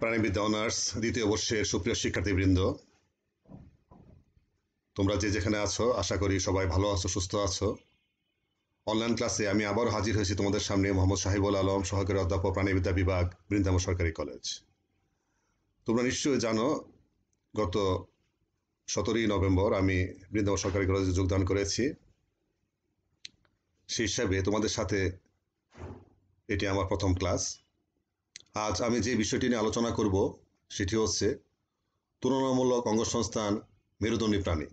প্রাণীবিদ্যা honours দ্বিতীয় বর্ষের সুপ্রিয় শিক্ষার্থীবৃন্দ তোমরা যে যেখানে আছো আশা করি সবাই ভালো আছো সুস্থ আছো অনলাইন ক্লাসে আমি আবার হাজির হয়েছি তোমাদের সামনে মোহাম্মদ সাহিবুল আলম সহকারী অধ্যাপক প্রাণীবিদ্যা বিভাগ বৃন্দাম সরকারি কলেজ তোমরা নিশ্চয়ই জানো গত সতেরোই নভেম্বর আমি বৃন্দাম সরকারি কলেজে যোগদান করেছি সেই হিসাবে তোমাদের সাথে এটি আমার প্রথম ক্লাস আজ আমি যে বিষয়টি নিয়ে আলোচনা করব সেটি হচ্ছে তুলনামূলক অঙ্গসংস্থান মেরুদণ্ডী প্রাণী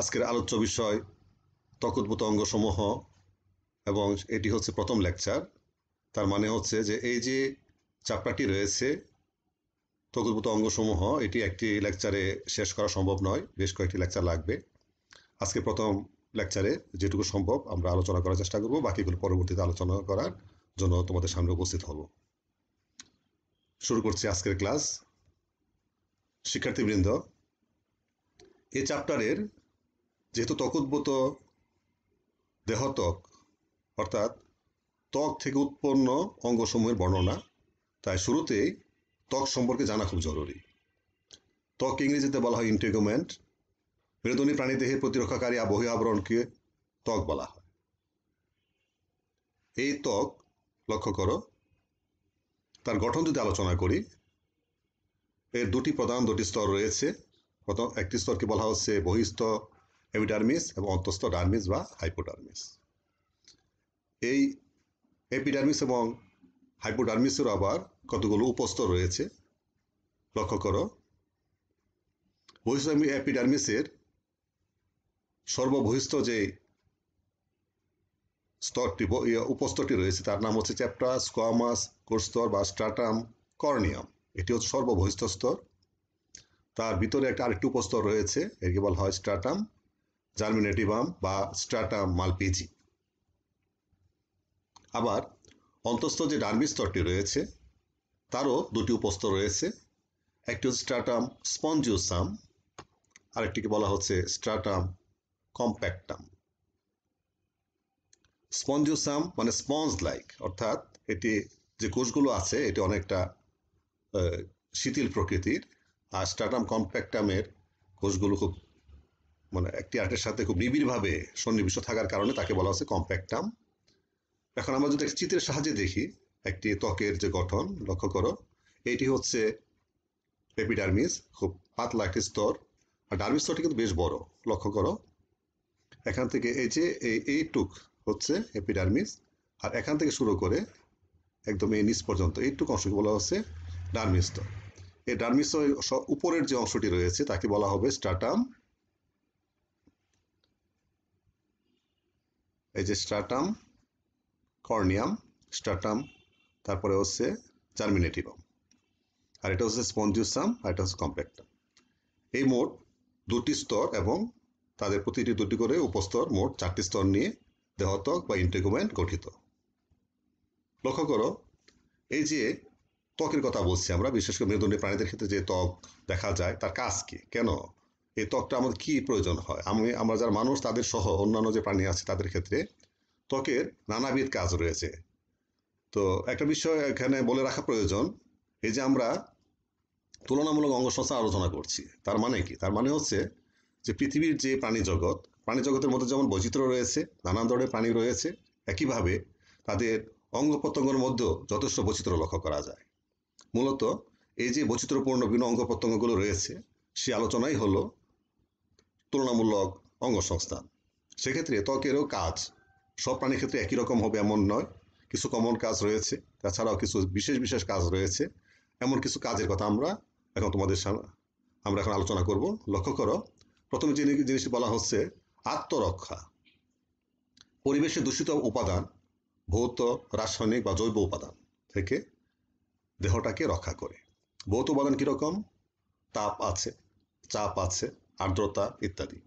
আজকের আলোচ্য বিষয় তকুদ্ভূত অঙ্গসমূহ এবং এটি হচ্ছে প্রথম লেকচার তার মানে হচ্ছে যে এই যে চাপটাটি রয়েছে তকুদ্ভূত অঙ্গসমূহ এটি একটি লেকচারে শেষ করা সম্ভব নয় বেশ কয়েকটি লেকচার লাগবে আজকে প্রথম লেকচারে যেটুকু সম্ভব আমরা আলোচনা করার চেষ্টা করব বাকিগুলো পরবর্তীতে আলোচনা করার জন্য তোমাদের সামনে উপস্থিত হবো শুরু করছি আজকের ক্লাস শিক্ষার্থীবৃন্দ এ চ্যাপ্টারের যেহেতু তকুদ্ভূত দেহত্বক অর্থাৎ ত্বক থেকে উৎপন্ন অঙ্গসমূহের বর্ণনা তাই শুরুতেই ত্বক সম্পর্কে জানা খুব জরুরি ত্বক ইংরেজিতে বলা হয় ইন্টেগুমেন্ট মেরুদনী দেহের প্রতিরক্ষাকারী আবহী আবরণকে ত্বক বলা হয় এই ত্বক লক্ষ্য করো তার গঠন যদি আলোচনা করি এর দুটি প্রধান দুটি স্তর রয়েছে প্রথম একটি স্তরকে বলা হচ্ছে বহিস্থ এপিডার্মিস এবং অন্তঃস্থ ডার্মিস বা হাইপোডার্মিস এই এপিডার্মিস এবং হাইপোডার্মিসের আবার কতগুলো উপস্তর রয়েছে লক্ষ্য করো বহিষ্ঠ এপিডার্মিসের সর্ববহিস্থ যে স্তরটি ইয়ে উপস্তরটি রয়েছে তার নাম হচ্ছে চ্যাপ্টা স্কোয়ামাস কোর্স্তর বা স্ট্রাটাম কর্নিয়াম এটি হচ্ছে সর্ববহিষ্ঠ স্তর তার ভিতরে একটা আরেকটি উপস্তর রয়েছে একে বলা হয় স্ট্রাটাম জার্মিনেটিভাম বা স্ট্রাটাম মালপিজি আবার অন্তঃস্থ যে ডার্মি স্তরটি রয়েছে তারও দুটি উপস্তর রয়েছে একটি হচ্ছে স্ট্রাটাম স্পঞ্জিওসাম আরেকটিকে বলা হচ্ছে স্ট্রাটাম কম্প্যাক্টাম স্পঞ্জোসাম মানে স্পঞ্জ লাইক অর্থাৎ এটি যে কোষগুলো আছে এটি অনেকটা শিথিল প্রকৃতির আর স্টাটাম কম্প্যাক্টামের কোষগুলো খুব মানে একটি আর্টের সাথে খুব নিবিড়ভাবে সন্নিবিষ্ট থাকার কারণে তাকে বলা হচ্ছে কম্প্যাক্টাম এখন আমরা যদি চিত্রের সাহায্যে দেখি একটি ত্বকের যে গঠন লক্ষ্য করো এটি হচ্ছে এপিডার্মিস খুব পাতলা একটি স্তর আর ডার্মিস স্তরটি কিন্তু বেশ বড় লক্ষ্য করো এখান থেকে এই যে এই এইটুক হচ্ছে এপিডার্মিস আর এখান থেকে শুরু করে একদম এই নিচ পর্যন্ত এইটুকু অংশকে বলা হচ্ছে ডার্মিস্তর এই ডার্মিস্তর উপরের যে অংশটি রয়েছে তাকে বলা হবে স্ট্রাটাম এই যে স্ট্রাটাম কর্নিয়াম স্ট্রাটাম তারপরে হচ্ছে জার্মিনেটিভাম আর এটা হচ্ছে স্পঞ্জুসাম আর এটা হচ্ছে কম্প্যাক্টাম এই মোট দুটি স্তর এবং তাদের প্রতিটি দুটি করে উপস্তর মোট চারটি স্তর নিয়ে দেহতক বা ইন্টেকুমেন্ট গঠিত লক্ষ্য করো এই যে ত্বকের কথা বলছি আমরা বিশেষ করে মেরুদণ্ডী প্রাণীদের ক্ষেত্রে যে ত্বক দেখা যায় তার কাজ কি কেন এই ত্বকটা আমাদের কি প্রয়োজন হয় আমি আমরা যারা মানুষ তাদের সহ অন্যান্য যে প্রাণী আছে তাদের ক্ষেত্রে ত্বকের নানাবিধ কাজ রয়েছে তো একটা বিষয় এখানে বলে রাখা প্রয়োজন এই যে আমরা তুলনামূলক অঙ্গ সংস্থান আলোচনা করছি তার মানে কি তার মানে হচ্ছে যে পৃথিবীর যে প্রাণী জগৎ প্রাণী জগতের মধ্যে যেমন বৈচিত্র্য রয়েছে নানান ধরনের প্রাণী রয়েছে একইভাবে তাদের অঙ্গ প্রত্যঙ্গের মধ্যেও যথেষ্ট বৈচিত্র্য লক্ষ্য করা যায় মূলত এই যে বৈচিত্র্যপূর্ণ বিভিন্ন অঙ্গ প্রত্যঙ্গগুলো রয়েছে সে আলোচনাই হল তুলনামূলক অঙ্গসংস্থান সেক্ষেত্রে ত্বকেরও কাজ সব প্রাণীর ক্ষেত্রে একই রকম হবে এমন নয় কিছু কমন কাজ রয়েছে তাছাড়াও কিছু বিশেষ বিশেষ কাজ রয়েছে এমন কিছু কাজের কথা আমরা এখন তোমাদের আমরা এখন আলোচনা করব লক্ষ্য করো প্রথমে জিনিসটি বলা হচ্ছে আত্মরক্ষা পরিবেশে দূষিত উপাদান ভৌত রাসায়নিক বা জৈব উপাদান থেকে দেহটাকে রক্ষা করে ভৌত উপাদান কীরকম তাপ আছে চাপ আছে আর্দ্রতা ইত্যাদি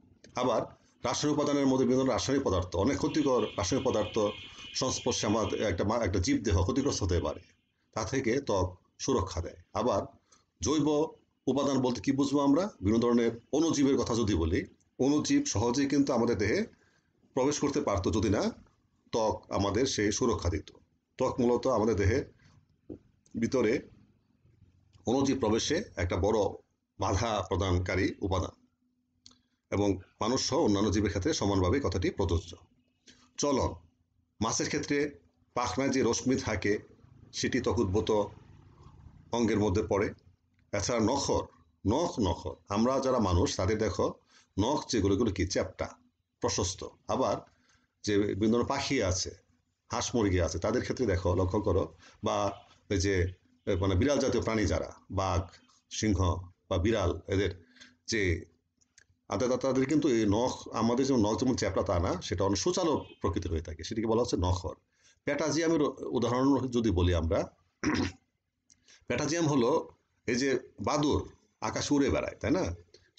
আবার রাসায়নিক উপাদানের মধ্যে বিভিন্ন রাসায়নিক পদার্থ অনেক ক্ষতিকর রাসায়নিক পদার্থ সংস্পর্শে আমাদের একটা একটা জীব দেহ ক্ষতিগ্রস্ত হতে পারে তা থেকে ত্বক সুরক্ষা দেয় আবার জৈব উপাদান বলতে কি বুঝবো আমরা বিভিন্ন ধরনের অণুজীবের কথা যদি বলি অণুজীব সহজেই কিন্তু আমাদের দেহে প্রবেশ করতে পারতো যদি না ত্বক আমাদের সেই সুরক্ষা দিত ত্বক মূলত আমাদের দেহে ভিতরে অণুজীব প্রবেশে একটা বড় বাধা প্রদানকারী উপাদান এবং মানুষ সহ অন্যান্য জীবের ক্ষেত্রে সমানভাবে কথাটি প্রযোজ্য চলন মাছের ক্ষেত্রে পাখনায় যে রশ্মি থাকে সেটি তকুদ্ভূত অঙ্গের মধ্যে পড়ে এছাড়া নখর নখ নখর আমরা যারা মানুষ তাদের দেখো নখ যেগুলো এগুলো কি চ্যাপটা প্রশস্ত আবার যে বিভিন্ন পাখি আছে হাঁস মুরগি আছে তাদের ক্ষেত্রে দেখো লক্ষ্য করো বা যে মানে বিড়াল জাতীয় প্রাণী যারা বাঘ সিংহ বা বিড়াল এদের যে তাদের কিন্তু এই নখ আমাদের যেমন নখ যেমন চ্যাপটা তা না সেটা অনেক সুচালো প্রকৃতির হয়ে থাকে সেটিকে বলা হচ্ছে নখর প্যাটাজিয়ামের উদাহরণ যদি বলি আমরা প্যাটাজিয়াম হলো এই যে বাদুর আকাশ উড়ে বেড়ায় তাই না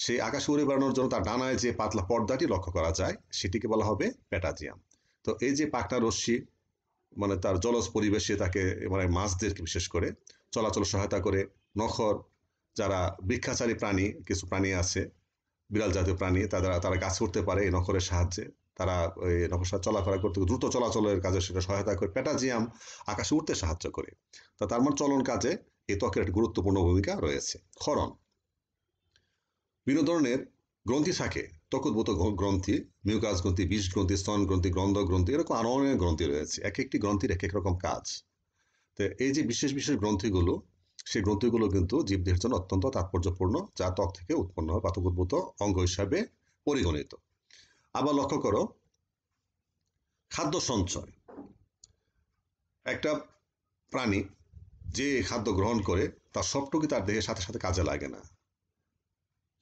সেই আকাশে উড়ে বেড়ানোর জন্য তার ডানায় যে পাতলা পর্দাটি লক্ষ্য করা যায় সেটিকে বলা হবে প্যাটাজিয়াম তো এই যে পাকনা রশ্মি মানে তার জলজ পরিবেশে তাকে মানে মাছদেরকে বিশেষ করে চলাচল সহায়তা করে নখর যারা বৃক্ষাচারী প্রাণী কিছু প্রাণী আছে বিড়াল জাতীয় প্রাণী তারা তারা গাছ করতে পারে এই নখরের সাহায্যে তারা এই নকশা চলাফেরা করতে দ্রুত চলাচলের কাজে সেটা সহায়তা করে প্যাটাজিয়াম আকাশে উঠতে সাহায্য করে তা তার মানে চলন কাজে এই ত্বকের একটি গুরুত্বপূর্ণ ভূমিকা রয়েছে ক্ষরণ বিনোদনের গ্রন্থি থাকে তকতবত গ্রন্থি মিউকাস গ্রন্থি বিষ গ্রন্থি স্তন গ্রন্থি গ্রন্থ গ্রন্থি এরকম আরও অনেক গ্রন্থি রয়েছে এক একটি গ্রন্থির এক এক রকম কাজ তো এই যে বিশেষ বিশেষ গ্রন্থিগুলো সেই গ্রন্থিগুলো কিন্তু জীবদেহের জন্য অত্যন্ত তাৎপর্যপূর্ণ যা ত্বক থেকে উৎপন্ন হয় পাতকোদ্ভূত অঙ্গ হিসাবে পরিগণিত আবার লক্ষ্য করো খাদ্য সঞ্চয় একটা প্রাণী যে খাদ্য গ্রহণ করে তার সবটুকু তার দেহের সাথে সাথে কাজে লাগে না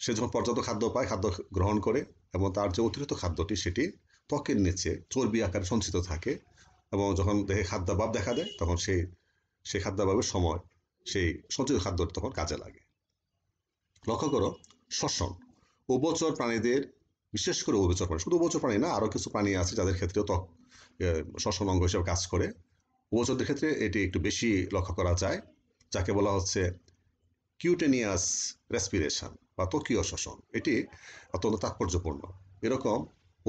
সে যখন পর্যাপ্ত খাদ্য পায় খাদ্য গ্রহণ করে এবং তার যে অতিরিক্ত খাদ্যটি সেটি ত্বকের নিচে চর্বি আকারে সঞ্চিত থাকে এবং যখন দেহে খাদ্যাভাব দেখা দেয় তখন সেই সেই খাদ্যাভাবের সময় সেই সঞ্চিত খাদ্যটি তখন কাজে লাগে লক্ষ্য করো শ্বসন উভচর প্রাণীদের বিশেষ করে উভচর প্রাণী শুধু উভচর প্রাণী না আরও কিছু প্রাণী আছে যাদের ক্ষেত্রেও ত্বক শ্বসন অঙ্গ হিসেবে কাজ করে উভচরদের ক্ষেত্রে এটি একটু বেশি লক্ষ্য করা যায় যাকে বলা হচ্ছে কিউটেনিয়াস রেসপিরেশন বা ত্বকীয় শাসন এটি অত্যন্ত তাৎপর্যপূর্ণ এরকম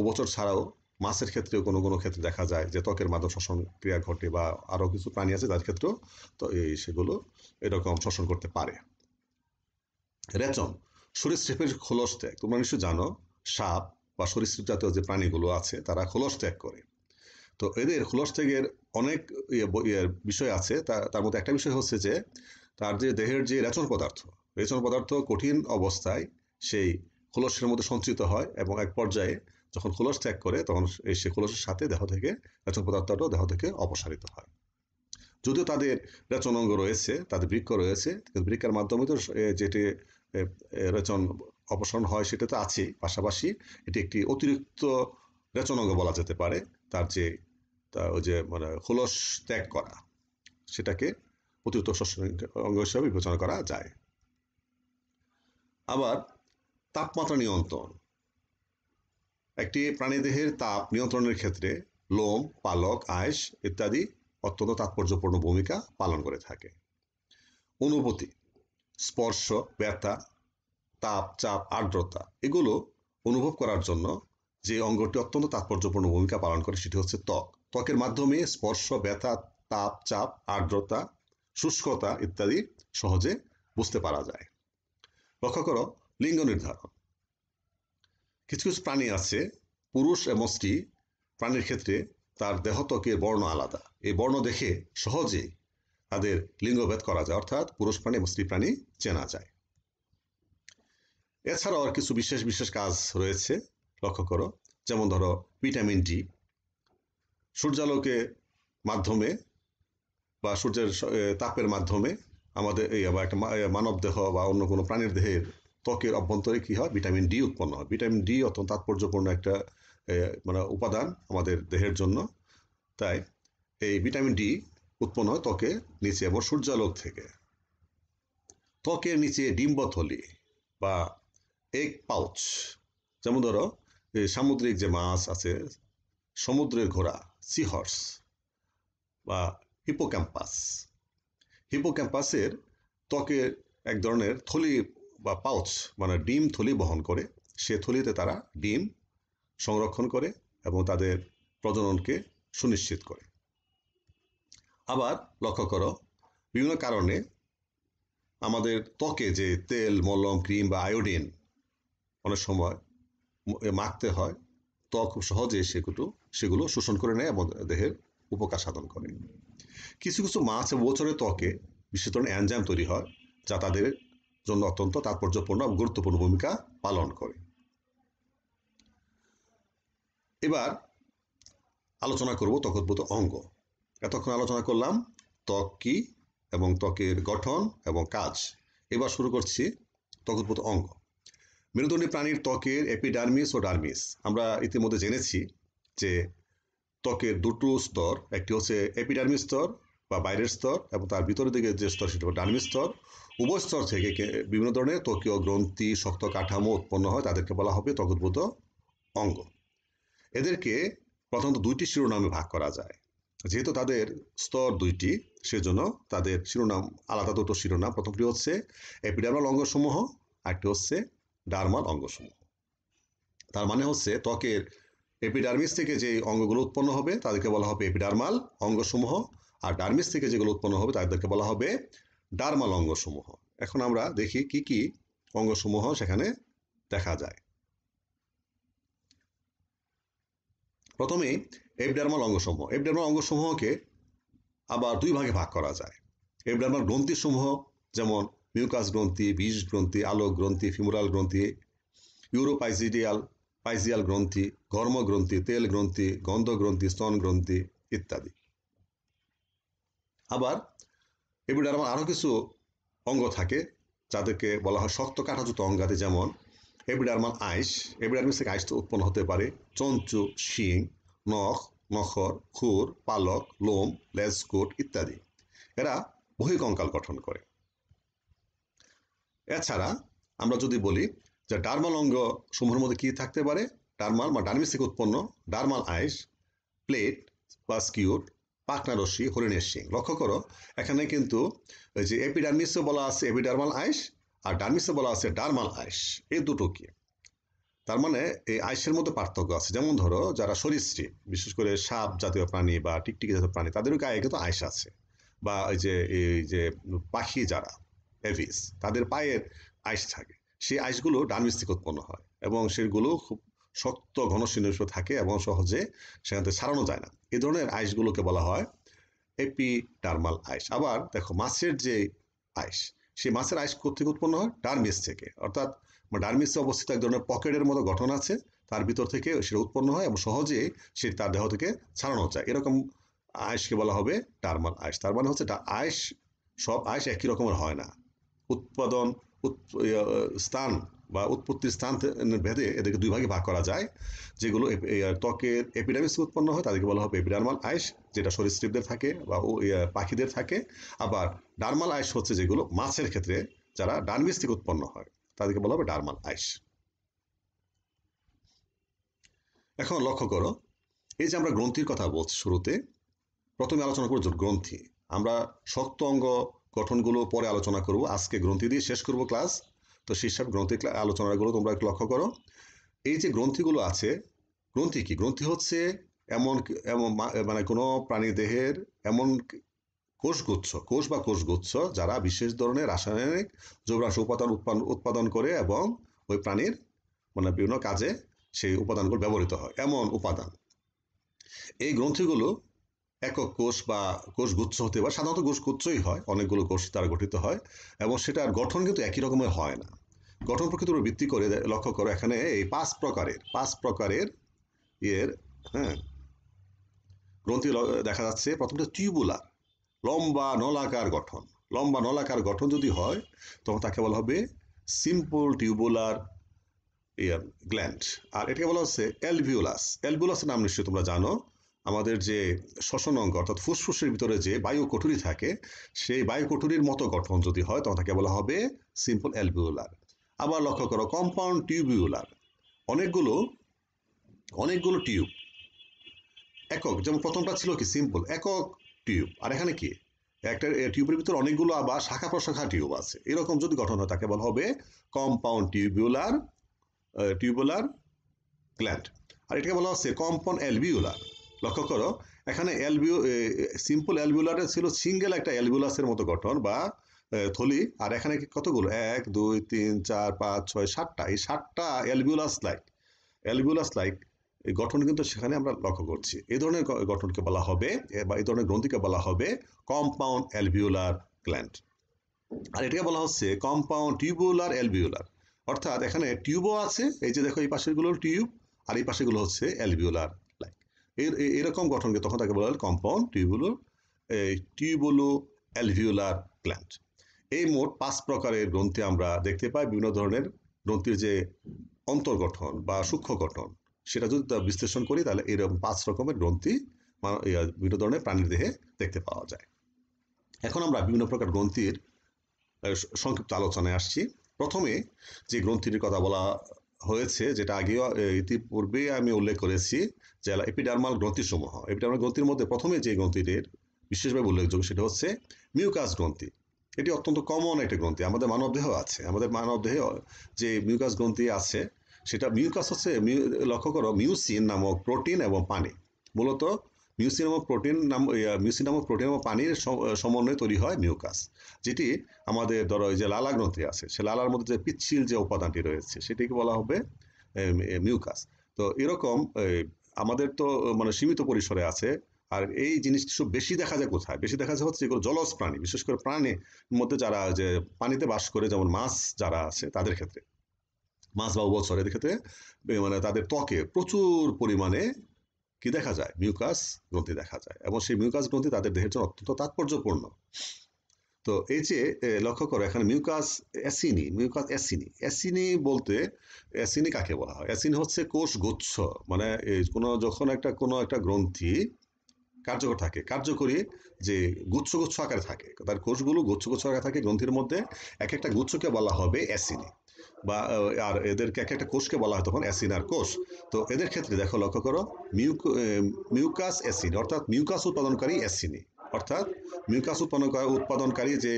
উপচর ছাড়াও মাছের ক্ষেত্রেও কোনো কোনো ক্ষেত্রে দেখা যায় যে ত্বকের মাধ্যম শ্বসন ক্রিয়া ঘটে বা আরও কিছু প্রাণী আছে যার ক্ষেত্রেও তো এই সেগুলো এরকম শ্বসন করতে পারে রেচন সরীসৃপের খোলস ত্যাগ তোমরা নিশ্চয় জানো সাপ বা সরীসৃপ জাতীয় যে প্রাণীগুলো আছে তারা খোলস ত্যাগ করে তো এদের খোলস ত্যাগের অনেক ইয়ে, ইয়ে বিষয় আছে তার মধ্যে একটা বিষয় হচ্ছে যে তার যে দেহের যে রেচন পদার্থ রেচন পদার্থ কঠিন অবস্থায় সেই খোলসের মধ্যে সঞ্চিত হয় এবং এক পর্যায়ে যখন খোলস ত্যাগ করে তখন সে খোলসের সাথে দেহ থেকে রেচন পদার্থটাও দেহ থেকে অপসারিত হয় যদিও তাদের রেচন অঙ্গ রয়েছে তাদের বৃক্ষ রয়েছে কিন্তু বৃক্ষের মাধ্যমে তো যেটি রেচন অপসারণ হয় সেটা তো আছেই পাশাপাশি এটি একটি অতিরিক্ত রেচন অঙ্গ বলা যেতে পারে তার যে তা ওই যে মানে খোলস ত্যাগ করা সেটাকে অতিরিক্ত শোষণ অঙ্গ হিসেবে বিবেচনা করা যায় আবার তাপমাত্রা নিয়ন্ত্রণ একটি প্রাণীদেহের তাপ নিয়ন্ত্রণের ক্ষেত্রে লোম পালক আয়স ইত্যাদি অত্যন্ত তাৎপর্যপূর্ণ ভূমিকা পালন করে থাকে অনুভূতি স্পর্শ ব্যথা তাপ চাপ আর্দ্রতা এগুলো অনুভব করার জন্য যে অঙ্গটি অত্যন্ত তাৎপর্যপূর্ণ ভূমিকা পালন করে সেটি হচ্ছে ত্বক ত্বকের মাধ্যমে স্পর্শ ব্যথা তাপ চাপ আর্দ্রতা শুষ্কতা ইত্যাদি সহজে বুঝতে পারা যায় লক্ষ্য করো লিঙ্গ নির্ধারণ কিছু কিছু প্রাণী আছে পুরুষ এবং স্ত্রী প্রাণীর ক্ষেত্রে তার দেহত্বকের বর্ণ আলাদা এই বর্ণ দেখে সহজে তাদের লিঙ্গভেদ করা যায় অর্থাৎ পুরুষ প্রাণী এবং স্ত্রী প্রাণী চেনা যায় এছাড়াও আর কিছু বিশেষ বিশেষ কাজ রয়েছে লক্ষ্য করো যেমন ধরো ভিটামিন ডি সূর্যালোকে মাধ্যমে বা সূর্যের তাপের মাধ্যমে আমাদের এই বা একটা মানব দেহ বা অন্য কোনো প্রাণীর দেহের ত্বকের অভ্যন্তরে কী হয় ভিটামিন ডি উৎপন্ন হয় ভিটামিন ডি অত্যন্ত তাৎপর্যপূর্ণ একটা মানে উপাদান আমাদের দেহের জন্য তাই এই ভিটামিন ডি উৎপন্ন হয় ত্বকে নিচে এবং সূর্যালোক থেকে ত্বকের নিচে ডিম্বথলি বা এক পাউচ যেমন ধরো সামুদ্রিক যে মাছ আছে সমুদ্রের ঘোড়া সিহর্স বা হিপোক্যাম্পাস হিপোক্যাম্পাসের ত্বকে এক ধরনের থলি বা পাউচ মানে ডিম থলি বহন করে সে থলিতে তারা ডিম সংরক্ষণ করে এবং তাদের প্রজননকে সুনিশ্চিত করে আবার লক্ষ্য করো বিভিন্ন কারণে আমাদের ত্বকে যে তেল মলম ক্রিম বা আয়োডিন অনেক সময় মাখতে হয় ত্বক সহজে সেগুলো সেগুলো শোষণ করে নেয় এবং দেহের উপকার সাধন করে কিছু কিছু মাছ বছরের ত্বকে বিশেষ ধরনের অ্যানজাম তৈরি হয় যা তাদের জন্য অত্যন্ত তাৎপর্যপূর্ণ গুরুত্বপূর্ণ ভূমিকা পালন করে এবার আলোচনা করব ত্বকোদ্ভূত অঙ্গ এতক্ষণ আলোচনা করলাম ত্বক কি এবং ত্বকের গঠন এবং কাজ এবার শুরু করছি ত্বকোদ্ভূত অঙ্গ মেরুদণ্ডী প্রাণীর ত্বকের এপিডার্মিস ও ডার্মিস আমরা ইতিমধ্যে জেনেছি যে ত্বকের দুটো স্তর একটি হচ্ছে এপিডার্মি স্তর বা বাইরের স্তর এবং তার ভিতরের দিকে যে স্তর সেটা ডার্মি স্তর উভয় স্তর থেকে বিভিন্ন ধরনের ত্বকীয় গ্রন্থি শক্ত কাঠামো উৎপন্ন হয় তাদেরকে বলা হবে ত্বকদ্ভূত অঙ্গ এদেরকে প্রথমত দুইটি শিরোনামে ভাগ করা যায় যেহেতু তাদের স্তর দুইটি সেজন্য তাদের শিরোনাম আলাদা দুটো শিরোনাম প্রথমটি হচ্ছে এপিডার্মাল অঙ্গসমূহ আরটি হচ্ছে ডার্মাল অঙ্গসমূহ তার মানে হচ্ছে ত্বকের এপিডার্মিস থেকে যে অঙ্গগুলো উৎপন্ন হবে তাদেরকে বলা হবে এপিডার্মাল অঙ্গসমূহ আর ডার্মিস থেকে যেগুলো উৎপন্ন হবে তাদেরকে বলা হবে ডার্মাল অঙ্গসমূহ এখন আমরা দেখি কি কি অঙ্গসমূহ সেখানে দেখা যায় প্রথমে এপডার্মাল অঙ্গসমূহ এপডার্মাল অঙ্গসমূহকে আবার দুই ভাগে ভাগ করা যায় এপডার্মাল গ্রন্থিসমূহ যেমন মিউকাস গ্রন্থি বিষ গ্রন্থি আলোক গ্রন্থি ফিমোরাল গ্রন্থি ইউরোপাইজিডিয়াল পাইজিয়াল গ্রন্থি ঘর্মগ্রন্থি তেল গ্রন্থি গন্ধগ্রন্থি স্তন গ্রন্থি ইত্যাদি আবার আমার আরও কিছু অঙ্গ থাকে যাদেরকে বলা হয় শক্ত কাঠাযুক্ত অঙ্গাতে যেমন এপিডার্মাল আইস এপিডার্মিস থেকে আইস উৎপন্ন হতে পারে চঞ্চু শিং নখ নখর খুর পালক লোম লেজকোট ইত্যাদি এরা বহিকঙ্কাল গঠন করে এছাড়া আমরা যদি বলি যে ডার্মাল অঙ্গ সমূহের মধ্যে কী থাকতে পারে ডার্মাল বা ডার্মিস থেকে উৎপন্ন ডার্মাল আইস প্লেট বা স্কিউট পাকনারসি হরিণের শিং লক্ষ্য করো এখানে কিন্তু ওই যে এপিডার্মিসও বলা আছে এপিডার্মাল আইস আর ডার্মিসও বলা আছে ডার্মাল আইস এই দুটো কি তার মানে এই আইসের মধ্যে পার্থক্য আছে যেমন ধরো যারা সরীসৃপ বিশেষ করে সাপ জাতীয় প্রাণী বা টিকটিকি জাতীয় প্রাণী তাদেরও গায়ে কিন্তু আইস আছে বা ওই যে এই যে পাখি যারা এভিস তাদের পায়ের আইস থাকে সেই আইসগুলো ডানবিজ থেকে উৎপন্ন হয় এবং সেগুলো খুব শক্ত ঘনশিনিষ্প থাকে এবং সহজে সেখান থেকে ছাড়ানো যায় না এ ধরনের আইসগুলোকে বলা হয় এপি এপিটার্মাল আইস আবার দেখো মাছের যে আইস সেই মাছের আইস কোথেকে উৎপন্ন হয় ডার্মিস থেকে অর্থাৎ মানে ডার্মিসে অবস্থিত এক ধরনের পকেটের মতো গঠন আছে তার ভিতর থেকে সেটা উৎপন্ন হয় এবং সহজে সে তার দেহ থেকে ছাড়ানো যায় এরকম আইসকে বলা হবে টার্মাল আইস তার মানে হচ্ছে আইস সব আইস একই রকমের হয় না উৎপাদন ইয়ে, স্থান বা উৎপত্তির স্থান ভেদে এদেরকে দুই ভাগে ভাগ করা যায় যেগুলো ত্বকের এপিডামিস উৎপন্ন হয় তাদেরকে বলা হবে এপিডার্মাল আইস যেটা সরীসৃপদের থাকে বা ইয়ে, পাখিদের থাকে আবার ডার্মাল আইস হচ্ছে যেগুলো মাছের ক্ষেত্রে যারা ডার্মিস থেকে উৎপন্ন হয় তাদেরকে বলা হবে ডার্মাল আইস এখন লক্ষ্য করো এই যে আমরা গ্রন্থির কথা বলছি শুরুতে প্রথমে আলোচনা করছি গ্রন্থি আমরা শক্ত অঙ্গ গঠনগুলো পরে আলোচনা করব আজকে গ্রন্থি দিয়ে শেষ করব ক্লাস তো শীর্ষক গ্রন্থি আলোচনাগুলো তোমরা একটু লক্ষ্য করো এই যে গ্রন্থিগুলো আছে গ্রন্থি কি গ্রন্থি হচ্ছে এমন এমন মানে কোনো প্রাণী দেহের এমন কোষগুচ্ছ কোষ বা কোষগুচ্ছ যারা বিশেষ ধরনের রাসায়নিক জৈবরাশ উপাদান উৎপাদন উৎপাদন করে এবং ওই প্রাণীর মানে বিভিন্ন কাজে সেই উপাদানগুলো ব্যবহৃত হয় এমন উপাদান এই গ্রন্থিগুলো একক কোষ বা কোষগুচ্ছ হতে পারে সাধারণত কোষগুচ্ছই হয় অনেকগুলো কোষ তারা গঠিত হয় এবং সেটার গঠন কিন্তু একই রকমের হয় না গঠন প্রকৃতির উপর ভিত্তি করে লক্ষ্য করো এখানে এই পাঁচ প্রকারের পাঁচ প্রকারের এর হ্যাঁ গ্রন্থি দেখা যাচ্ছে প্রথমটা টিউবুলার লম্বা নলাকার গঠন লম্বা নলাকার গঠন যদি হয় তখন তাকে বলা হবে সিম্পল টিউবুলার ইয়ার গ্ল্যান্ড আর এটাকে বলা হচ্ছে অ্যালভিউলাস অ্যালভিউলাসের নাম নিশ্চয়ই তোমরা জানো আমাদের যে শ্বসন অঙ্গ অর্থাৎ ফুসফুসের ভিতরে যে বায়ু কঠুরি থাকে সেই বায়ু কঠুরির মতো গঠন যদি হয় তখন তাকে বলা হবে সিম্পল অ্যালভিউলার আবার লক্ষ্য করো কম্পাউন্ড টিউবিউলার অনেকগুলো অনেকগুলো টিউব একক যেমন প্রথমটা ছিল কি সিম্পল একক টিউব আর এখানে কি একটা টিউবের ভিতরে অনেকগুলো আবার শাখা প্রশাখা টিউব আছে এরকম যদি গঠন হয় তাকে বলা হবে কম্পাউন্ড টিউবিউলার টিউবুলার গ্ল্যান্ড আর এটাকে বলা হচ্ছে কম্পাউন্ড অ্যালভিউলার লক্ষ্য করো এখানে অ্যালবিউ সিম্পল অ্যালবিউলাটা ছিল সিঙ্গেল একটা অ্যালবিউলাসের মতো গঠন বা থলি আর এখানে কতগুলো এক দুই তিন চার পাঁচ ছয় সাতটা এই সাতটা অ্যালবিউলাস লাইক অ্যালবিউলাস লাইক এই গঠন কিন্তু সেখানে আমরা লক্ষ্য করছি এই ধরনের গঠনকে বলা হবে বা এই ধরনের গ্রন্থিকে বলা হবে কম্পাউন্ড অ্যালবিউলার গ্ল্যান্ড আর এটাকে বলা হচ্ছে কম্পাউন্ড টিউবুলার অ্যালবিউলার অর্থাৎ এখানে টিউবও আছে এই যে দেখো এই পাশেরগুলো টিউব আর এই পাশেগুলো হচ্ছে অ্যালবিউলার এর এরকম গঠনকে তখন তাকে বলা হয় কম্পাউন্ড এই টিউবুলো অ্যালভিউলার প্ল্যান্ট এই মোট পাঁচ প্রকারের গ্রন্থি আমরা দেখতে পাই বিভিন্ন ধরনের গ্রন্থির যে অন্তর্গঠন বা সূক্ষ্ম গঠন সেটা যদি বিশ্লেষণ করি তাহলে এরকম পাঁচ রকমের গ্রন্থি বিভিন্ন ধরনের প্রাণীর দেহে দেখতে পাওয়া যায় এখন আমরা বিভিন্ন প্রকার গ্রন্থির সংক্ষিপ্ত আলোচনায় আসছি প্রথমে যে গ্রন্থিটির কথা বলা হয়েছে যেটা আগেও ইতিপূর্বে আমি উল্লেখ করেছি যে এপিডার্মাল গ্রন্থিসমূহ এপিডার্মাল গ্রন্থির মধ্যে প্রথমে যে গ্রন্থিটির বিশেষভাবে উল্লেখযোগ্য সেটা হচ্ছে মিউকাস গ্রন্থি এটি অত্যন্ত কমন একটা গ্রন্থি আমাদের মানবদেহ আছে আমাদের মানবদেহ যে মিউকাস গ্রন্থি আছে সেটা মিউকাস হচ্ছে লক্ষ্য করো মিউসিন নামক প্রোটিন এবং পানি মূলত মিউসিন নামক প্রোটিন নাম মিউসিন নামক প্রোটিন এবং পানির সমন্বয়ে তৈরি হয় মিউকাস যেটি আমাদের ধরো যে লালা গ্রন্থি আছে সে লালার মধ্যে যে পিচ্ছিল যে উপাদানটি রয়েছে সেটিকে বলা হবে মিউকাস তো এরকম আমাদের তো মানে সীমিত পরিসরে আছে আর এই জিনিসটি সব বেশি দেখা যায় কোথায় বেশি দেখা যায় হচ্ছে যেগুলো জলজ প্রাণী বিশেষ করে প্রাণীর মধ্যে যারা যে পানিতে বাস করে যেমন মাছ যারা আছে তাদের ক্ষেত্রে মাছ বা উভচর এদের ক্ষেত্রে মানে তাদের ত্বকে প্রচুর পরিমাণে কি দেখা যায় মিউকাস গ্রন্থি দেখা যায় এবং সেই মিউকাস গ্রন্থি তাদের দেহের জন্য অত্যন্ত তাৎপর্যপূর্ণ তো এই যে লক্ষ্য করো এখানে মিউকাস অ্যাসিনি মিউকাস অ্যাসিনি অ্যাসিনি বলতে অ্যাসিনি কাকে বলা হয় অ্যাসিনি হচ্ছে কোষ গুচ্ছ মানে কোনো যখন একটা কোনো একটা গ্রন্থি কার্যকর থাকে কার্যকরী যে গুচ্ছ গুচ্ছ আকারে থাকে তার কোষগুলো গুচ্ছ গুচ্ছ আকারে থাকে গ্রন্থির মধ্যে এক একটা গুচ্ছকে বলা হবে অ্যাসিনি বা আর এদেরকে এক একটা কোষকে বলা হয় তখন অ্যাসিনার কোষ তো এদের ক্ষেত্রে দেখো লক্ষ্য করো মিউক মিউকাস অ্যাসিন অর্থাৎ মিউকাস উৎপাদনকারী অ্যাসিনি অর্থাৎ মিউকাস উৎপাদন উৎপাদনকারী যে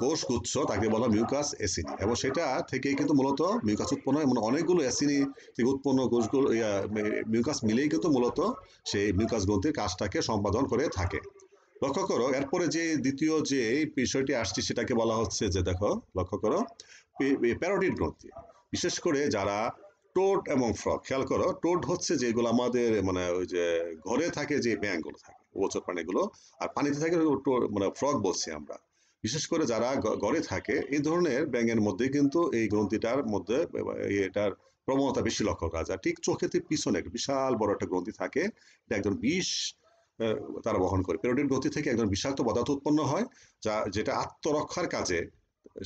কোষ গুচ্ছ তাকে বলা মিউকাস অ্যাসিনি এবং সেটা থেকে কিন্তু মূলত মিউকাস উৎপন্ন এমন অনেকগুলো অ্যাসিনি থেকে উৎপন্ন কোষগুলো মিউকাস মিলেই কিন্তু মূলত সেই মিউকাস গ্রন্থির কাজটাকে সম্পাদন করে থাকে লক্ষ্য করো এরপরে যে দ্বিতীয় যে বিষয়টি আসছে সেটাকে বলা হচ্ছে যে দেখো লক্ষ্য করো প্যারোটিড গ্রন্থি বিশেষ করে যারা টোট এবং ফ্রক খেয়াল করো টোট হচ্ছে যেগুলো আমাদের মানে ওই যে ঘরে থাকে যে ব্যাঙগুলো থাকে বছর প্রাণীগুলো আর পানিতে থাকে মানে ফ্রক বলছি আমরা বিশেষ করে যারা ঘরে থাকে এই ধরনের ব্যাঙের মধ্যে কিন্তু এই গ্রন্থিটার মধ্যে এটার প্রবণতা বেশি লক্ষ্য করা যায় ঠিক চোখেতে পিছনে বিশাল বড় একটা গ্রন্থি থাকে এটা একজন বিষ তারা বহন করে পেরোডিন গতি থেকে একজন বিষাক্ত পদার্থ উৎপন্ন হয় যা যেটা আত্মরক্ষার কাজে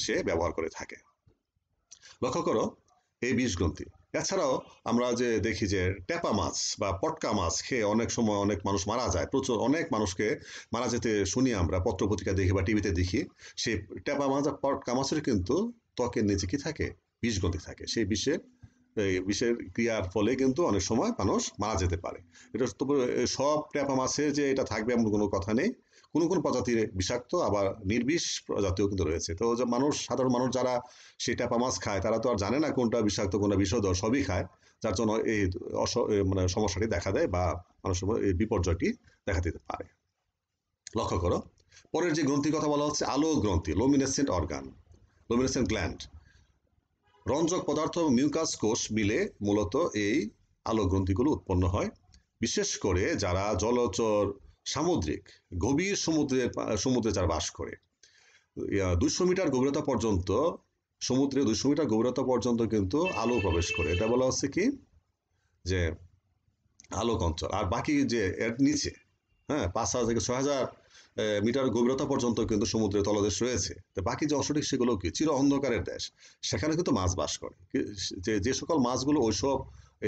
সে ব্যবহার করে থাকে লক্ষ্য করো এই বিষগ্রন্থি এছাড়াও আমরা যে দেখি যে ট্যাপা মাছ বা পটকা মাছ খেয়ে অনেক সময় অনেক মানুষ মারা যায় প্রচুর অনেক মানুষকে মারা যেতে শুনি আমরা পত্রপত্রিকা দেখি বা টিভিতে দেখি সেই ট্যাপা মাছ আর পটকা মাছের কিন্তু ত্বকের নিচে কি থাকে বিষগ্রন্থি থাকে সেই বিষে বিষের ক্রিয়ার ফলে কিন্তু অনেক সময় মানুষ মারা যেতে পারে এটা তো সব ট্যাপা মাছে যে এটা থাকবে এমন কোনো কথা নেই কোনো কোনো প্রজাতির বিষাক্ত আবার নির্বিষ প্রজাতিও কিন্তু রয়েছে তো যে মানুষ সাধারণ মানুষ যারা সেই ট্যাপা মাছ খায় তারা তো আর জানে না কোনটা বিষাক্ত কোনটা বিষধর সবই খায় যার জন্য এই অস মানে সমস্যাটি দেখা দেয় বা মানুষের এই বিপর্যয়টি দেখা দিতে পারে লক্ষ্য করো পরের যে গ্রন্থির কথা বলা হচ্ছে আলো গ্রন্থি লোমিনেসেন্ট অর্গান লোমিনেসেন্ট গ্ল্যান্ড রঞ্জক পদার্থ এবং মিউকাস কোষ মিলে মূলত এই আলোগ্রন্থিগুলো উৎপন্ন হয় বিশেষ করে যারা জলচর সামুদ্রিক গভীর সমুদ্রে সমুদ্রে যারা বাস করে দুশো মিটার গভীরতা পর্যন্ত সমুদ্রে দুশো মিটার গভীরতা পর্যন্ত কিন্তু আলো প্রবেশ করে এটা বলা হচ্ছে কি যে আলোক অঞ্চল আর বাকি যে এর নিচে হ্যাঁ পাঁচ হাজার থেকে ছয় হাজার মিটার গভীরতা পর্যন্ত কিন্তু সমুদ্রের তলদেশ রয়েছে তো বাকি যে অংশটি সেগুলো কি চির অন্ধকারের দেশ সেখানে কিন্তু মাছ বাস করে যে যে সকল মাছগুলো ওইসব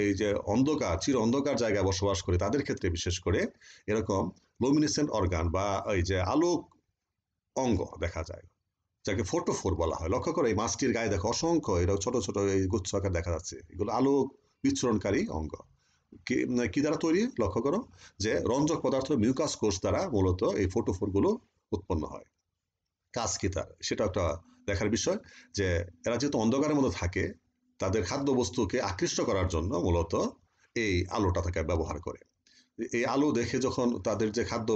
এই যে অন্ধকার চির অন্ধকার জায়গায় বসবাস করে তাদের ক্ষেত্রে বিশেষ করে এরকম লুমিনেসেন্ট অর্গান বা এই যে আলোক অঙ্গ দেখা যায় যাকে ফোটোফোর বলা হয় লক্ষ্য করে এই মাছটির গায়ে দেখো অসংখ্য এরকম ছোট ছোট এই গুচ্ছ আকার দেখা যাচ্ছে এগুলো আলোক বিচ্ছুরণকারী অঙ্গ কি দ্বারা তৈরি লক্ষ্য করো যে রঞ্জক পদার্থ মিউকাস কোষ দ্বারা মূলত এই ফোটোফোরগুলো উৎপন্ন হয় কাজ কি তার সেটা একটা দেখার বিষয় যে এরা যেহেতু অন্ধকারের মধ্যে থাকে তাদের খাদ্যবস্তুকে আকৃষ্ট করার জন্য মূলত এই আলোটা তাকে ব্যবহার করে এই আলো দেখে যখন তাদের যে খাদ্য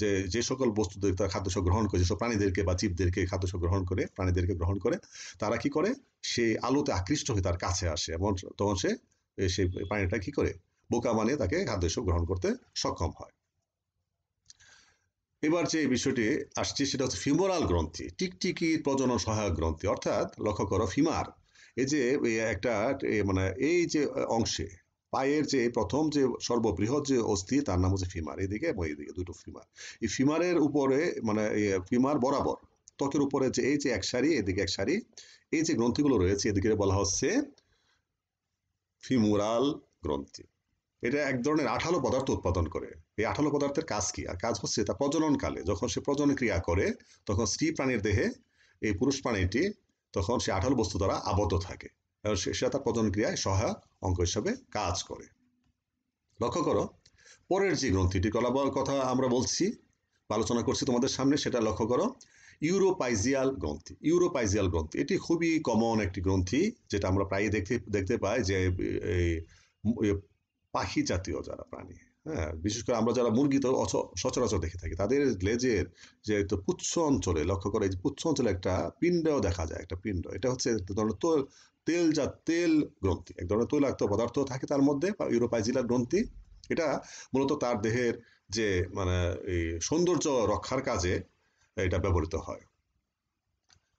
যে যে সকল বস্তুদের তারা খাদ্যস্ব গ্রহণ করে যেসব প্রাণীদেরকে বা জীবদেরকে খাদ্য গ্রহণ করে প্রাণীদেরকে গ্রহণ করে তারা কি করে সেই আলোতে আকৃষ্ট হয়ে তার কাছে আসে এবং তখন সে সে প্রাণীটা কি করে বোকা বানিয়ে তাকে খাদ্যশস্য গ্রহণ করতে সক্ষম হয় এবার যে বিষয়টি আসছে সেটা হচ্ছে ফিমোরাল গ্রন্থি টিকটিকি প্রজনন সহায়ক গ্রন্থি অর্থাৎ লক্ষ্য করো ফিমার এই যে একটা মানে এই যে অংশে পায়ের যে প্রথম যে সর্ববৃহৎ যে অস্থি তার নাম হচ্ছে ফিমার এদিকে এবং এদিকে দুটো ফিমার এই ফিমারের উপরে মানে ফিমার বরাবর ত্বকের উপরে যে এই যে এক সারি এদিকে এক সারি এই যে গ্রন্থিগুলো রয়েছে এদিকে বলা হচ্ছে ফিমুরাল গ্রন্থি এটা এক ধরনের আঠালো পদার্থ উৎপাদন করে এই আঠালো পদার্থের কাজ কি আর কাজ হচ্ছে তা প্রজননকালে যখন সে প্রজনন ক্রিয়া করে তখন স্ত্রী প্রাণীর দেহে এই পুরুষ প্রাণীটি তখন সে আঠালো বস্তু দ্বারা আবদ্ধ থাকে এবং সেটা তার প্রজন ক্রিয়ায় সহায়ক অঙ্ক হিসাবে কাজ করে লক্ষ্য করো পরের যে গ্রন্থিটি গ্রন্থিটির কথা আমরা বলছি আলোচনা করছি তোমাদের সামনে সেটা লক্ষ্য করো ইউরোপাইজিয়াল গ্রন্থি ইউরোপাইজিয়াল গ্রন্থি এটি খুবই কমন একটি গ্রন্থি যেটা আমরা প্রায়ই দেখতে দেখতে পাই যে এই পাখি জাতীয় যারা প্রাণী হ্যাঁ বিশেষ করে আমরা যারা মুরগি তো সচরাচর দেখে থাকি তাদের লেজের যে তো পুচ্ছ অঞ্চলে লক্ষ্য করে যে পুচ্ছ অঞ্চলে একটা পিণ্ডও দেখা যায় একটা পিণ্ড এটা হচ্ছে ধরনের তোল তেল যা তেল গ্রন্থি এক ধরনের তৈলাক্ত পদার্থ থাকে তার মধ্যে ইউরোপাইজিলার গ্রন্থি এটা মূলত তার দেহের যে মানে এই সৌন্দর্য রক্ষার কাজে এটা ব্যবহৃত হয়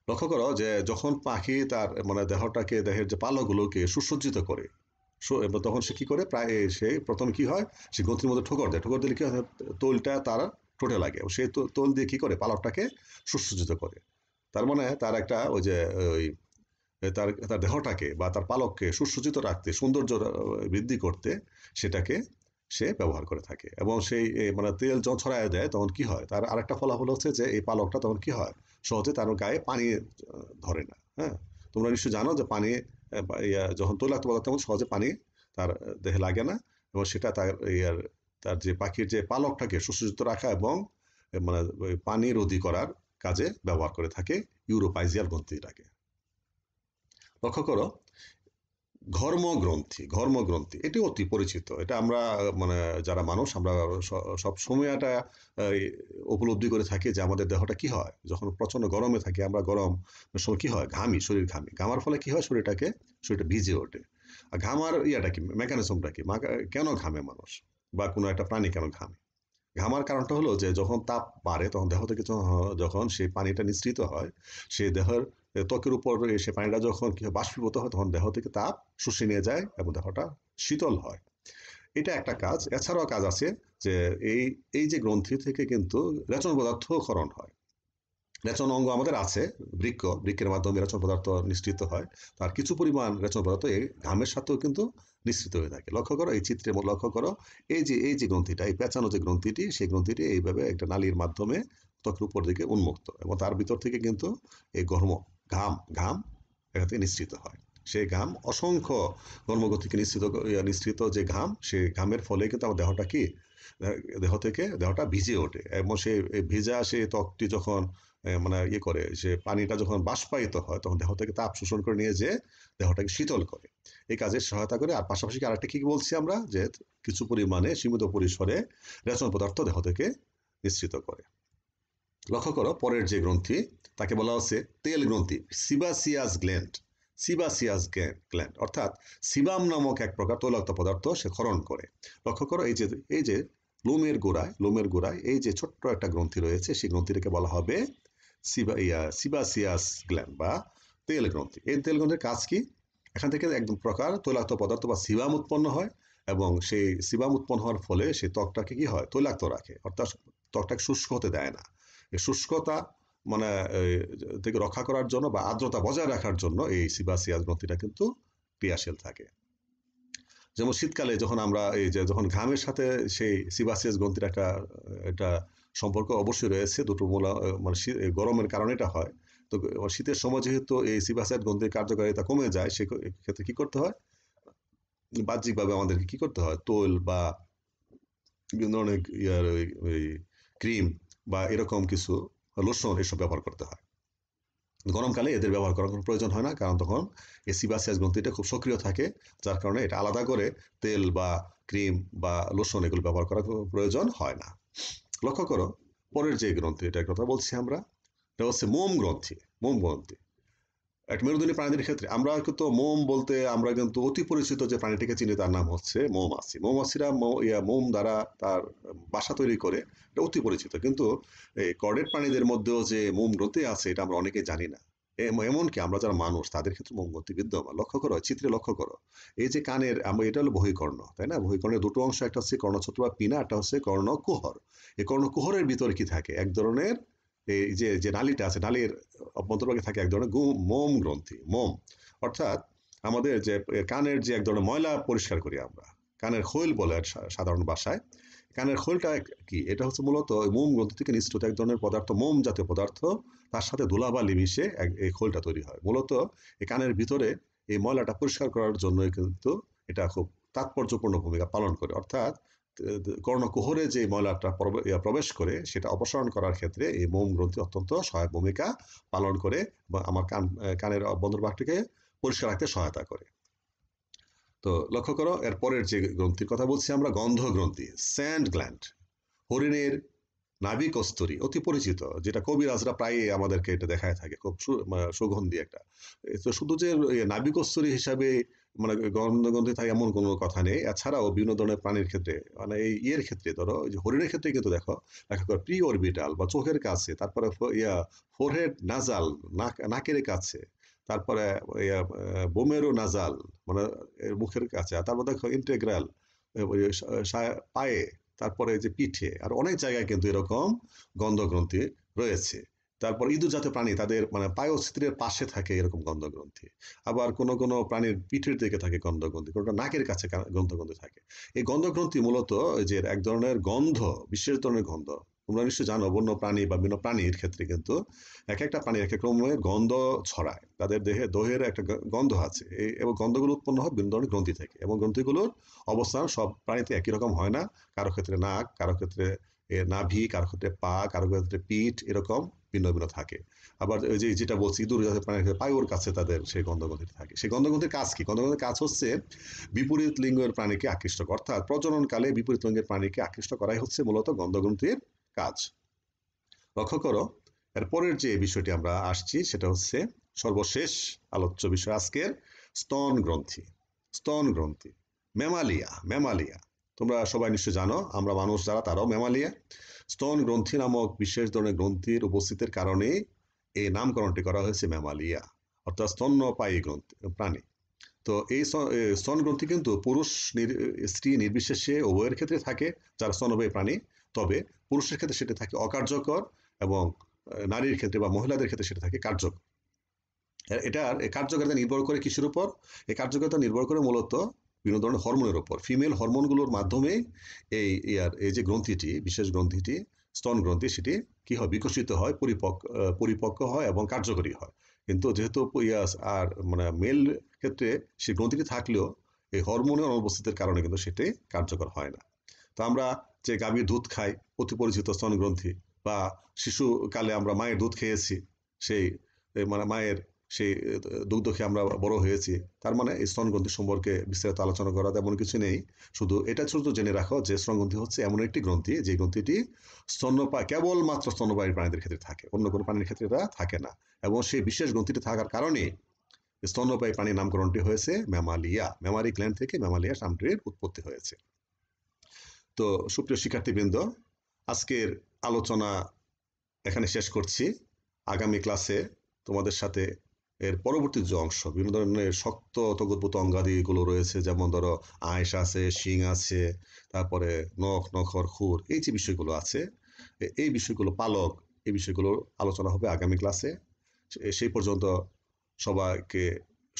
লক্ষ্য করো যে যখন পাখি তার মানে দেহটাকে দেহের যে পালকগুলোকে সুসজ্জিত করে তখন সে কি করে প্রায় সে প্রথম কি হয় সে গতির মধ্যে ঠোকর দেয় ঠোকর দিলে কি হয় তোলটা তার ঠোঁটে লাগে সে তোল দিয়ে কি করে পালকটাকে সুসজ্জিত করে তার মানে তার একটা ওই যে ওই তার তার দেহটাকে বা তার পালককে সুসজ্জিত রাখতে সৌন্দর্য বৃদ্ধি করতে সেটাকে সে ব্যবহার করে থাকে এবং সেই মানে তেল যখন ছড়ায় দেয় তখন কি হয় তার আরেকটা ফলাফল হচ্ছে যে এই পালকটা তখন কি হয় সহজে তার গায়ে পানি ধরে না হ্যাঁ তোমরা নিশ্চয়ই জানো যে পানি যখন তৈলাক্ত পদার্থ তখন সহজে পানি তার দেহে লাগে না এবং সেটা তার ইয়ার তার যে পাখির যে পালকটাকে সুসজ্জিত রাখা এবং মানে পানি রোধী করার কাজে ব্যবহার করে থাকে ইউরোপাইজিয়াল গ্রন্থিটাকে লক্ষ্য করো ঘর্মগ্রন্থি ঘর্মগ্রন্থি এটি অতি পরিচিত এটা আমরা মানে যারা মানুষ আমরা সব সময় এটা উপলব্ধি করে থাকি যে আমাদের দেহটা কি হয় যখন প্রচণ্ড গরমে থাকি আমরা গরম সময় কী হয় ঘামি শরীর ঘামি ঘামার ফলে কি হয় শরীরটাকে শরীরটা ভিজে ওঠে আর ঘামার ইয়াটা কি মেকানিজমটা কি কেন ঘামে মানুষ বা কোনো একটা প্রাণী কেন ঘামে ঘামার কারণটা হলো যে যখন তাপ বাড়ে তখন দেহ থেকে যখন সেই পানিটা নিঃসৃত হয় সেই দেহের ত্বকের উপর এসে পানিটা যখন কি বাষ্পীভূত হয় তখন দেহ থেকে তাপ শুষে নিয়ে যায় এবং দেহটা শীতল হয় এটা একটা কাজ এছাড়াও কাজ আছে যে এই এই যে গ্রন্থি থেকে কিন্তু রেচন পদার্থ ক্ষরণ হয় রেচন অঙ্গ আমাদের আছে বৃক্ষ বৃক্ষের মাধ্যমে রেচন পদার্থ নিশ্চিত হয় তার কিছু পরিমাণ রেচন পদার্থ এই ঘামের সাথেও কিন্তু নিশ্চিত হয়ে থাকে লক্ষ্য করো এই চিত্রে লক্ষ্য করো এই যে এই যে গ্রন্থিটা এই পেঁচানো যে গ্রন্থিটি সেই গ্রন্থিটি এইভাবে একটা নালীর মাধ্যমে ত্বকের উপর দিকে উন্মুক্ত এবং তার ভিতর থেকে কিন্তু এই গর্ম ঘাম ঘাম এটাতে নিশ্চিত হয় সেই ঘাম অসংখ্য কর্মগতিকে নিশ্চিত নিশ্চিত যে ঘাম সেই ঘামের ফলে কিন্তু আমার দেহটা কি দেহ থেকে দেহটা ভিজে ওঠে এবং সে ভিজা সে ত্বকটি যখন মানে ইয়ে করে সে পানিটা যখন বাষ্পায়িত হয় তখন দেহ থেকে তাপ শোষণ করে নিয়ে যে দেহটাকে শীতল করে এই কাজের সহায়তা করে আর পাশাপাশি আরেকটা কি বলছি আমরা যে কিছু পরিমাণে সীমিত পরিসরে রেশন পদার্থ দেহ থেকে নিশ্চিত করে লক্ষ্য করো পরের যে গ্রন্থি তাকে বলা হচ্ছে তেল গ্রন্থি সিবাসিয়াস গ্ল্যান্ড সিবাসিয়াস গ্ল্যান্ড অর্থাৎ সিবাম নামক এক প্রকার তৈলাক্ত পদার্থ সে খরণ করে লক্ষ্য করো এই যে এই যে লোমের গোড়ায় লোমের গোড়ায় এই যে ছোট্ট একটা গ্রন্থি রয়েছে সেই গ্রন্থিটাকে বলা হবে সিবা ইয়া সিবাসিয়াস গ্ল্যান্ড বা তেল গ্রন্থি এই তেল গ্রন্থির কাজ কি এখান থেকে একদম প্রকার তৈলাক্ত পদার্থ বা সিবাম উৎপন্ন হয় এবং সেই সিবাম উৎপন্ন হওয়ার ফলে সেই ত্বকটাকে কি হয় তৈলাক্ত রাখে অর্থাৎ ত্বকটাকে শুষ্ক হতে দেয় না এই শুষ্কতা মানে থেকে রক্ষা করার জন্য বা আর্দ্রতা বজায় রাখার জন্য এই সিবাসিয়াস গ্রন্থিটা কিন্তু ক্রিয়াশীল থাকে যেমন শীতকালে যখন আমরা এই যে যখন ঘামের সাথে সেই সিবাসিয়াস গ্রন্থির একটা এটা সম্পর্ক অবশ্যই রয়েছে দুটো মূলা মানে গরমের কারণে এটা হয় তো শীতের সময় যেহেতু এই সিবাসিয়াস গ্রন্থির কার্যকারিতা কমে যায় সে ক্ষেত্রে কী করতে হয় বাহ্যিকভাবে আমাদেরকে কী করতে হয় তোল বা বিভিন্ন ধরনের ইয়ার ওই ক্রিম বা এরকম কিছু লোসন এসব ব্যবহার করতে হয় গরমকালে এদের ব্যবহার করার কোনো প্রয়োজন হয় না কারণ তখন এই সিবাসিয়াস গ্রন্থিটা খুব সক্রিয় থাকে যার কারণে এটা আলাদা করে তেল বা ক্রিম বা লোসন এগুলো ব্যবহার করার প্রয়োজন হয় না লক্ষ্য করো পরের যে গ্রন্থি এটার কথা বলছি আমরা এটা হচ্ছে মোম গ্রন্থি মোম গ্রন্থি এক মেরুদণ্ডী প্রাণীদের ক্ষেত্রে আমরা কিন্তু মোম বলতে আমরা কিন্তু অতি পরিচিত যে প্রাণীটিকে চিনি তার নাম হচ্ছে মৌমাছি মৌমাছিরা মোম দ্বারা তার বাসা তৈরি করে এটা অতি পরিচিত কিন্তু এই কর্ডের প্রাণীদের মধ্যেও যে মোম গ্রন্থি আছে এটা আমরা অনেকে জানি না এমনকি আমরা যারা মানুষ তাদের ক্ষেত্রে মোমগতি বিদ্যমান লক্ষ্য করো চিত্রে লক্ষ্য করো এই যে কানের আমরা এটা হলো বহিকর্ণ তাই না বহিকর্ণের দুটো অংশ একটা হচ্ছে কর্ণছত্র বা পিনা একটা হচ্ছে কর্ণকুহর এই কর্ণকুহরের ভিতরে কি থাকে এক ধরনের এই যে যে নালিটা আছে নালির অভ্যন্তরভাগে থাকে এক ধরনের মোম গ্রন্থি মোম অর্থাৎ আমাদের যে কানের যে এক ধরনের ময়লা পরিষ্কার করি আমরা কানের খৈল বলে সাধারণ বাসায় কানের খৈলটা কি এটা হচ্ছে মূলত মোম গ্রন্থি থেকে নিষ্ঠুত এক ধরনের পদার্থ মোম জাতীয় পদার্থ তার সাথে ধুলাবালি মিশে এই খৈলটা তৈরি হয় মূলত এই কানের ভিতরে এই ময়লাটা পরিষ্কার করার জন্য কিন্তু এটা খুব তাৎপর্যপূর্ণ ভূমিকা পালন করে অর্থাৎ কর্ণকুহরে যে ময়লাটা প্রবেশ করে সেটা অপসারণ করার ক্ষেত্রে এই মোম গ্রন্থি অত্যন্ত সহায়ক ভূমিকা পালন করে এবং আমার কান কানের বন্দরবাগটিকে পরিষ্কার রাখতে সহায়তা করে তো লক্ষ্য করো এরপরের যে গ্রন্থির কথা বলছি আমরা গন্ধ গ্রন্থি স্যান্ড গ্ল্যান্ড হরিণের নাবি কস্তুরি অতি পরিচিত যেটা কবিরাজরা প্রায় আমাদেরকে এটা দেখায় থাকে খুব সুগন্ধি একটা তো শুধু যে নাবি কস্তুরি হিসাবে মানে গন্ধে থাকে এমন কোনো কথা নেই এছাড়াও বিভিন্ন ধরনের প্রাণীর ক্ষেত্রে মানে এই ইয়ের ক্ষেত্রে ধরো যে হরিণের ক্ষেত্রে কিন্তু দেখো দেখা করো প্রি অরবিটাল বা চোখের কাছে তারপরে ইয়া ফোরহেড নাজাল নাক নাকের কাছে তারপরে ইয়া বোমেরো নাজাল মানে মুখের কাছে তারপর দেখো ইন্টেগ্রাল পায়ে তারপরে যে পিঠে আর অনেক জায়গায় কিন্তু এরকম গন্ধগ্রন্থি রয়েছে তারপর ইঁদুর জাতীয় প্রাণী তাদের মানে পায়স্থিরের পাশে থাকে এরকম গন্ধগ্রন্থি আবার কোনো কোনো প্রাণীর পিঠের দিকে থাকে গন্ধগ্রন্থি কোনোটা নাকের কাছে গন্ধগ্রন্থি থাকে এই গন্ধগ্রন্থি মূলত যে এক ধরনের গন্ধ বিশেষ ধরনের গন্ধ তোমরা নিশ্চয়ই জানো বন্য প্রাণী বা বিভিন্ন প্রাণীর ক্ষেত্রে কিন্তু এক একটা প্রাণী এক এক রকমের গন্ধ ছড়ায় তাদের দেহে দহের একটা গন্ধ আছে এবং গন্ধগুলো উৎপন্ন হয় বিভিন্ন ধরনের গ্রন্থি থেকে এবং গ্রন্থিগুলোর অবস্থান সব প্রাণীতে একই রকম হয় না কারো ক্ষেত্রে নাক কারো ক্ষেত্রে নাভি কারো ক্ষেত্রে পা কারো ক্ষেত্রে পিঠ এরকম ভিন্ন ভিন্ন থাকে আবার ওই যে যেটা বলছি ইঁদুর যাতে প্রাণীর পায়ুর কাছে তাদের সেই গন্ধগন্ধিটি থাকে সেই গন্ধগন্ধির কাজ কি গন্ধগন্ধির কাজ হচ্ছে বিপরীত লিঙ্গের প্রাণীকে আকৃষ্ট করা অর্থাৎ প্রজননকালে বিপরীত লিঙ্গের প্রাণীকে আকৃষ্ট করাই হচ্ছে মূলত গন্ধগন্ধির কাজ লক্ষ্য করো এরপরের যে বিষয়টি আমরা আসছি সেটা হচ্ছে সর্বশেষ আলোচ্য বিষয় আজকের স্তন গ্রন্থি স্তন গ্রন্থি ম্যামালিয়া ম্যামালিয়া তোমরা সবাই নিশ্চয় জানো আমরা মানুষ যারা তারাও ম্যামালিয়া স্তন গ্রন্থি নামক বিশেষ ধরনের গ্রন্থির উপস্থিতির কারণে এই নামকরণটি করা হয়েছে ম্যামালিয়া অর্থাৎ স্তন্যপায়ী গ্রন্থি প্রাণী তো এই স্তন গ্রন্থি কিন্তু পুরুষ স্ত্রী নির্বিশেষে উভয়ের ক্ষেত্রে থাকে যারা স্তনবায়ী প্রাণী তবে পুরুষের ক্ষেত্রে সেটা থাকে অকার্যকর এবং নারীর ক্ষেত্রে বা মহিলাদের ক্ষেত্রে সেটা থাকে কার্যকর এটার কার্যকারিতা নির্ভর করে কিসের উপর এই কার্যকারিতা নির্ভর করে মূলত বিভিন্ন ধরনের হরমোনের ওপর ফিমেল হরমোনগুলোর মাধ্যমে এই ইয়ার এই যে গ্রন্থিটি বিশেষ গ্রন্থিটি স্তন গ্রন্থি সেটি কি হয় বিকশিত হয় পরিপক্ক পরিপক্ক হয় এবং কার্যকরী হয় কিন্তু যেহেতু ইয়াস আর মানে মেল ক্ষেত্রে সেই গ্রন্থিটি থাকলেও এই হরমোনের অনুপস্থিতির কারণে কিন্তু সেটি কার্যকর হয় না তো আমরা যে গাভীর দুধ খাই অতি পরিচিত স্তন গ্রন্থি বা শিশুকালে আমরা মায়ের দুধ খেয়েছি সেই মানে মায়ের সেই দুগ্ধ খেয়ে আমরা বড় হয়েছি তার মানে এই শ্রণগ্রন্থি সম্পর্কে বিস্তারিত আলোচনা করা তেমন কিছু নেই শুধু এটা শুধু জেনে রাখো যে শ্রণগ্রন্থি হচ্ছে এমন একটি গ্রন্থি যে গ্রন্থিটি স্তন্যপা কেবলমাত্র স্তন্যপায়ী প্রাণীদের ক্ষেত্রে থাকে অন্য কোনো প্রাণীর ক্ষেত্রে এটা থাকে না এবং সেই বিশেষ গ্রন্থিটি থাকার কারণে স্তন্যপায়ী প্রাণীর নামকরণটি হয়েছে ম্যামালিয়া ম্যামারি গ্ল্যান্ড থেকে ম্যামালিয়া নামটির উৎপত্তি হয়েছে তো সুপ্রিয় শিক্ষার্থীবৃন্দ আজকের আলোচনা এখানে শেষ করছি আগামী ক্লাসে তোমাদের সাথে এর পরবর্তী যে অংশ বিভিন্ন ধরনের শক্ত তগদ্ভূত অঙ্গাদিগুলো রয়েছে যেমন ধরো আয়েস আছে শিং আছে তারপরে নখ নখর খুর এই যে বিষয়গুলো আছে এই বিষয়গুলো পালক এই বিষয়গুলো আলোচনা হবে আগামী ক্লাসে সেই পর্যন্ত সবাইকে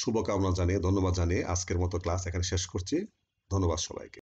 শুভকামনা জানিয়ে ধন্যবাদ জানিয়ে আজকের মতো ক্লাস এখানে শেষ করছি ধন্যবাদ সবাইকে